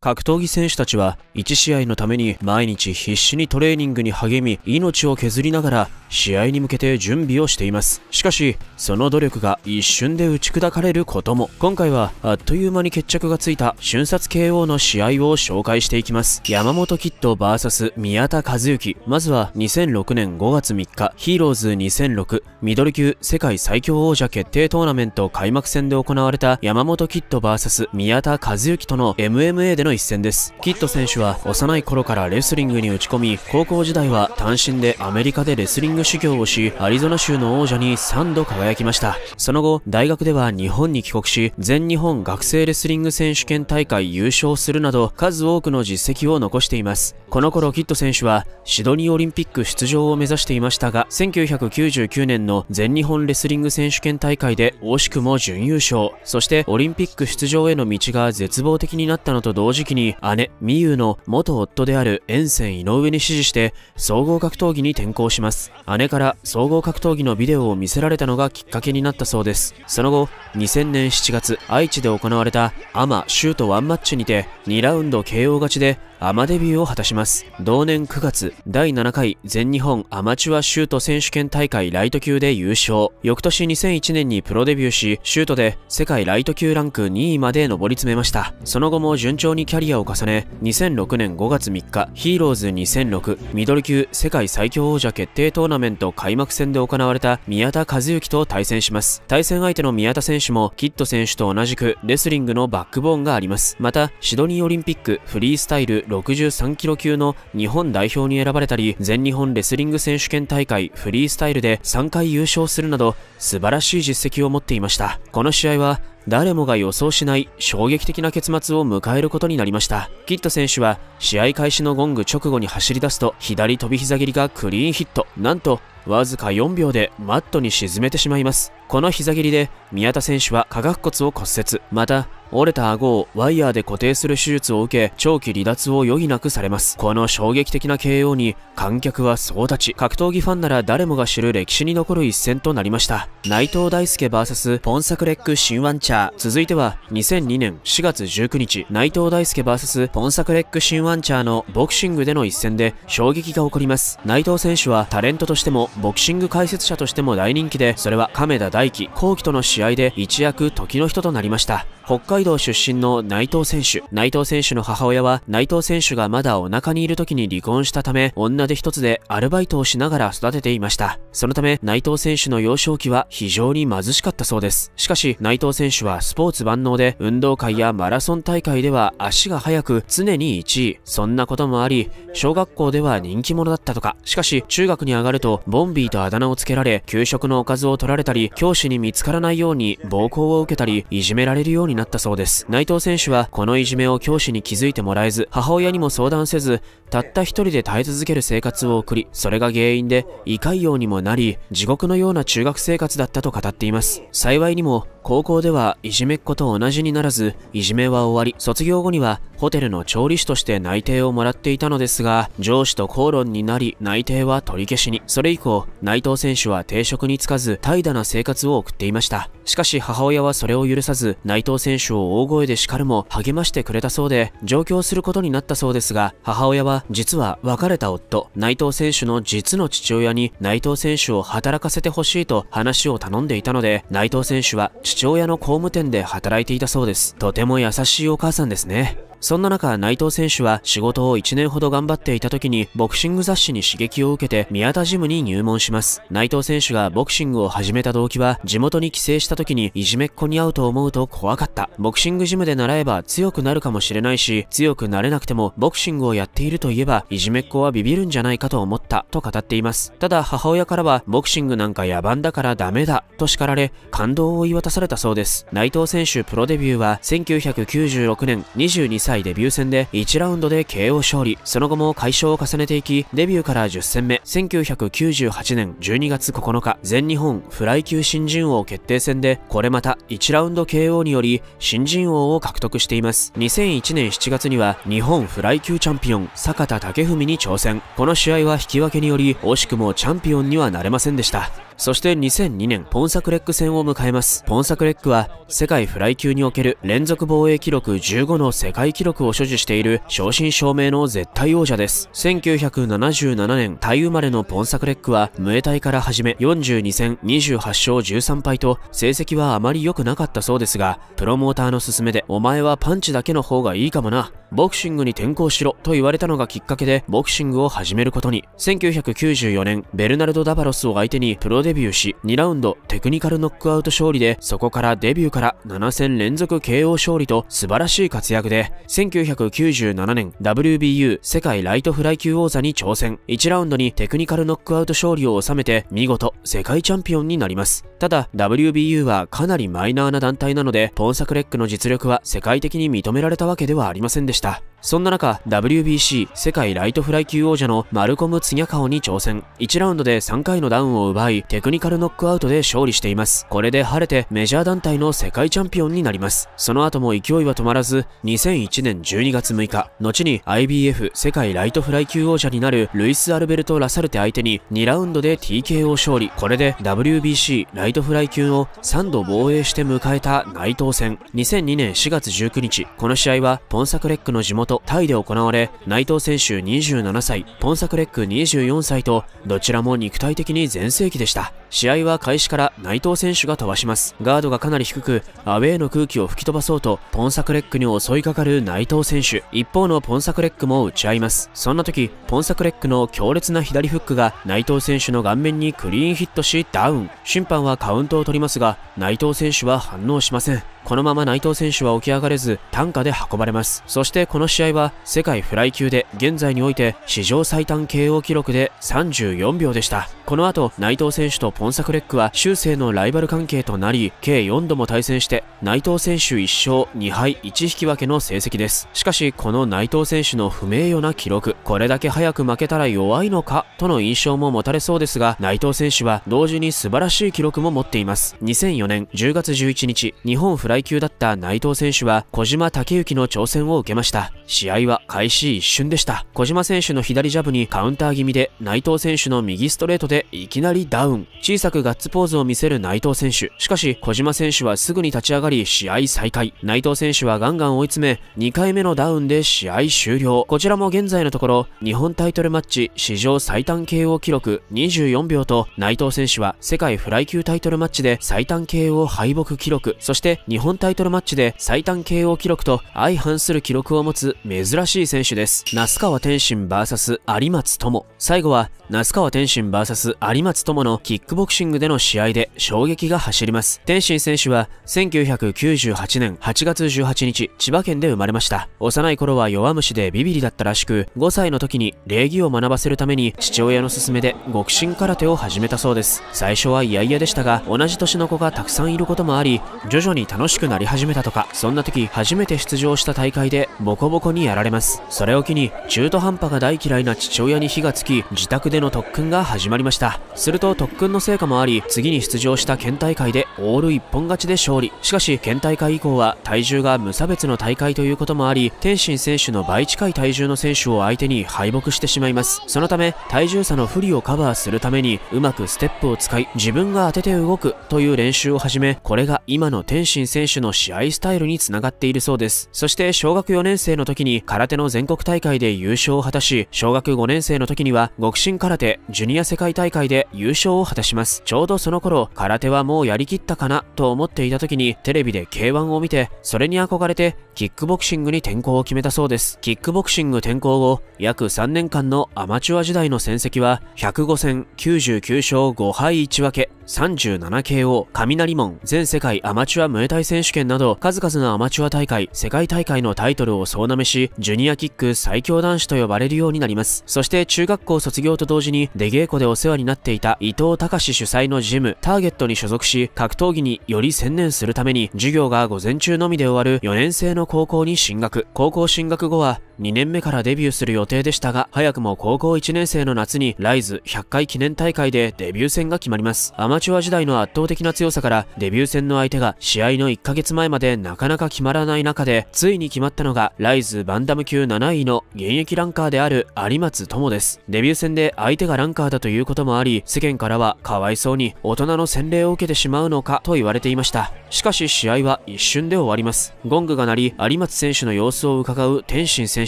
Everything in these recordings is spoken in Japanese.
格闘技選手たちは1試合のために毎日必死にトレーニングに励み命を削りながら試合に向けて準備をしていますしかしその努力が一瞬で打ち砕かれることも今回はあっという間に決着がついた瞬殺 KO の試合を紹介していきます山本キッド VS 宮田和幸まずは2006年5月3日ヒーローズ2006ミドル級世界最強王者決定トーナメント開幕戦で行われた山本キッド VS 宮田和幸との MMA でのの一戦です。キッド選手は幼い頃からレスリングに打ち込み、高校時代は単身でアメリカでレスリング修行をし、アリゾナ州の王者に3度輝きました。その後、大学では日本に帰国し、全日本学生レスリング選手権大会優勝するなど、数多くの実績を残しています。この頃、キッド選手はシドニーオリンピック出場を目指していましたが、1999年の全日本レスリング選手権大会で惜しくも準優勝、そしてオリンピック出場への道が絶望的になったのと同時期に姉、美優の元夫である遠征井上に指示して総合格闘技に転向します。姉から総合格闘技のビデオを見せられたのがきっかけになったそうです。その後、2000年7月、愛知で行われたアマ・シュートワンマッチにて2ラウンド KO 勝ちでアマデビューを果たします。同年9月、第7回全日本アマチュアシュート選手権大会ライト級で優勝。翌年2001年にプロデビューし、シュートで世界ライト級ランク2位まで上り詰めました。その後も順調にキャリアを重ね、2006年5月3日、ヒーローズ2006ミドル級世界最強王者決定トーナメント開幕戦で行われた宮田和幸と対戦します。対戦相手の宮田選手もキッド選手と同じくレスリングのバックボーンがあります。また、シドニーオリンピックフリースタイル63キロ級の日本代表に選ばれたり、全日本レスリング選手権大会フリースタイルで3回優勝するなど、素晴らしい実績を持っていました。この試合は、誰もが予想しない衝撃的な結末を迎えることになりました。キッド選手は試合開始のゴング直後に走り出すと左飛び膝蹴りがクリーンヒット。なんとわずか4秒でマットに沈めてしまいます。この膝蹴りで宮田選手は下顎骨を骨折、また折れた顎をワイヤーで固定する手術を受け、長期離脱を余儀なくされます。この衝撃的な KO に観客は総立ち。格闘技ファンなら誰もが知る歴史に残る一戦となりました。内藤大輔 VS ポンサクレック・新ワンチャー。続いては2002年4月19日、内藤大輔 VS ポンサクレック・シンワンチャーのボクシングでの一戦で衝撃が起こります。内藤選手はタレントとしてもボクシング解説者としても大人気で、それは亀田大輝、後期との試合で一躍時の人となりました。北海道出身の内藤選手。内藤選手の母親は内藤選手がまだお腹にいる時に離婚したため、女手一つでアルバイトをしながら育てていました。そのため内藤選手の幼少期は非常に貧しかったそうです。しかし内藤選手はスポーツ万能で、運動会やマラソン大会では足が速く常に1位。そんなこともあり、小学校では人気者だったとか。しかし中学に上がるとボンビーとあだ名をつけられ、給食のおかずを取られたり、教師に見つからないように暴行を受けたり、いじめられるようになったそうです。内藤選手は、このいじめを教師に気づいてもらえず、母親にも相談せず、たった一人で耐え続ける生活を送り、それが原因で、胃潰瘍にもなり、地獄のような中学生活だったと語っています。幸いにも、高校ではいじめっ子と同じにならず、いじめは終わり、卒業後にはホテルの調理師として内定をもらっていたのですが、上司と口論になり、内定は取り消しに。それ以降、降、内藤選手は定職に就かず怠惰な生活を送っていました。しかし母親はそれを許さず、内藤選手を大声で叱るも励ましてくれたそうで、上京することになったそうですが、母親は実は別れた夫、内藤選手の実の父親に内藤選手を働かせてほしいと話を頼んでいたので、内藤選手は父親の工務店で働いていたそうです。とても優しいお母さんですね。そんな中、内藤選手は仕事を1年ほど頑張っていた時にボクシング雑誌に刺激を受けて宮田ジムに入門します。内藤選手がボクシングを始めた動機は地元に帰省した時にいじめっ子に会うと思うと怖かった。ボクシングジムで習えば強くなるかもしれないし、強くなれなくてもボクシングをやっているといえばいじめっ子はビビるんじゃないかと思ったと語っています。ただ母親からはボクシングなんか野蛮だからダメだと叱られ感動を言い渡されたそうです。内藤選手プロデビューは1996年22歳歳デビュー戦で1ラウンドで KO 勝利、その後も快勝を重ねていき、デビューから10戦目、1998年12月9日、全日本フライ級新人王決定戦で、これまた1ラウンド KO により新人王を獲得しています。2001年7月には日本フライ級チャンピオン、坂田武文に挑戦。この試合は引き分けにより、惜しくもチャンピオンにはなれませんでした。そして2002年、ポンサクレック戦を迎えます。ポンサクレックは、世界フライ級における連続防衛記録15の世界記録を所持している正真正銘の絶対王者です。1977年、タイ生まれのポンサクレックは、ムエタイから始め42戦28勝13敗と、成績はあまり良くなかったそうですが、プロモーターの勧めで、お前はパンチだけの方がいいかもな。ボクシングに転向しろと言われたのがきっかけでボクシングを始めることに。1994年、ベルナルド・ダバロスを相手にプロデビューし、2ラウンドテクニカルノックアウト勝利で、そこからデビューから7戦連続 KO 勝利と素晴らしい活躍で、1997年 WBU 世界ライトフライ級王座に挑戦。1ラウンドにテクニカルノックアウト勝利を収めて、見事世界チャンピオンになります。ただ、WBU はかなりマイナーな団体なので、ポンサクレックの実力は世界的に認められたわけではありませんでした。した。そんな中、WBC 世界ライトフライ級王者のマルコム・ツニャカオに挑戦。1ラウンドで3回のダウンを奪い、テクニカルノックアウトで勝利しています。これで晴れてメジャー団体の世界チャンピオンになります。その後も勢いは止まらず、2001年12月6日、後に IBF 世界ライトフライ級王者になるルイス・アルベルト・ラサルテ相手に2ラウンドで TKO 勝利。これで WBC ライトフライ級を3度防衛して迎えた内藤戦。2002年4月19日、この試合はポンサクレックの地元元タイで行われ、内藤選手27歳、ポンサクレック24歳と、どちらも肉体的に全盛期でした。試合は開始から内藤選手が飛ばします。ガードがかなり低く、アウェーの空気を吹き飛ばそうと、ポンサクレックに襲いかかる内藤選手。一方のポンサクレックも打ち合います。そんな時、ポンサクレックの強烈な左フックが内藤選手の顔面にクリーンヒットしダウン。審判はカウントを取りますが、内藤選手は反応しません。このまま内藤選手は起き上がれず、単価で運ばれます。そしてこの試合は、世界フライ級で現在において史上最短 KO 記録で34秒でした。この後、内藤選手とポンサクレックは修正のライバル関係となり、計4度も対戦して、内藤選手1勝2敗1引き分けの成績です。しかし、この内藤選手の不名誉な記録、これだけ早く負けたら弱いのか、との印象も持たれそうですが、内藤選手は同時に素晴らしい記録も持っています。2004年10月11日、日本フライ級だった内藤選手は、小島武之の挑戦を受けました。試合は開始一瞬でした。小島選手の左ジャブにカウンター気味で、内藤選手の右ストレートでいきなりダウン。小さくガッツポーズを見せる内藤選手。しかし、小島選手はすぐに立ち上がり、試合再開。内藤選手はガンガン追い詰め、2回目のダウンで試合終了。こちらも現在のところ、日本タイトルマッチ史上最短 KO 記録24秒と、内藤選手は世界フライ級タイトルマッチで最短 KO 敗北記録、そして日本タイトルマッチで最短 KO 記録と相反する記録を持つ珍しい選手です。那須川天心 VS 有松友。最後は、那須川天心 VS 有松友のキックボクシングでの試合で衝撃が走ります。天心選手は1998年8月18日、千葉県で生まれました。幼い頃は弱虫でビビリだったらしく、5歳の時に礼儀を学ばせるために父親の勧めで極真空手を始めたそうです。最初は嫌々でしたが、同じ年の子がたくさんいることもあり、徐々に楽しくなり始めたとか、そんな時初めて出場した大会でボコボコにやられます。それを機に、中途半端が大嫌いな父親に火がつき、自宅での特訓が始まりました。すると特訓の成果もあり、次に出場した県大会でオール一本勝ちで勝利。しかし、県大会以降は体重が無差別の大会ということもあり、天心選手の倍近い体重の選手を相手に敗北してしまいます。そのため、体重差の不利をカバーするために、うまくステップを使い、自分が当てて動くという練習を始め、これが今の天心選手の試合スタイルにつながっているそうです。そして小学4年生の時に空手の全国大会で優勝を果たし、小学5年生の時には極真空手ジュニア世界大会で優勝を果たします。ます。ちょうどその頃、空手はもうやりきったかなと思っていた時にテレビで K1 を見て、それに憧れてキックボクシングに転向を決めたそうです。キックボクシング転向後、約3年間のアマチュア時代の戦績は105戦99勝5敗1分け 37KO、雷門、全世界アマチュアムエタイ選手権など、数々のアマチュア大会、世界大会のタイトルを総なめし、ジュニアキック最強男子と呼ばれるようになります。そして中学校卒業と同時に、出稽古でお世話になっていた伊藤隆市主催のジム、ターゲットに所属し、格闘技により専念するために、授業が午前中のみで終わる4年生の高校に進学。高校進学後は、2年目からデビューする予定でしたが、早くも高校1年生の夏にライズ100回記念大会でデビュー戦が決まります。アマチュア時代の圧倒的な強さから、デビュー戦の相手が試合の1ヶ月前までなかなか決まらない中で、ついに決まったのが、ライズバンダム級7位の現役ランカーである有松友です。デビュー戦で相手がランカーだということもあり、世間からはかわいそうに大人の洗礼を受けてしまうのかと言われていました。しかし試合は一瞬で終わります。ゴングが鳴り、有松選手の様子を伺う天心選手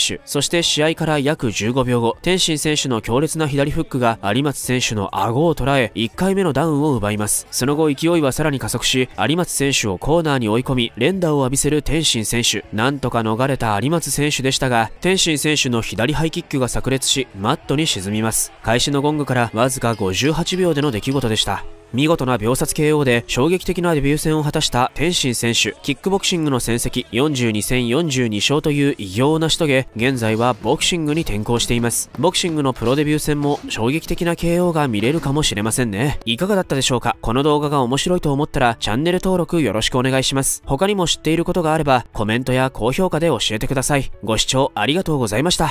手、そして試合から約15秒後、天心選手の強烈な左フックが有松選手の顎を捉え、1回目のダウンを奪います。その後勢いはさらに加速し、有松選手をコーナーに追い込み、連打を浴びせる天心選手。なんとか逃れた有松選手でしたが、天心選手の左ハイキックが炸裂し、マットに沈みます。開始のゴングからわずか58秒での出来事でした。見事な秒殺 KO で衝撃的なデビュー戦を果たした天心選手、キックボクシングの戦績42戦42勝という偉業を成し遂げ、現在はボクシングに転向しています。ボクシングのプロデビュー戦も衝撃的な KO が見れるかもしれませんね。いかがだったでしょうかこの動画が面白いと思ったらチャンネル登録よろしくお願いします。他にも知っていることがあればコメントや高評価で教えてください。ご視聴ありがとうございました。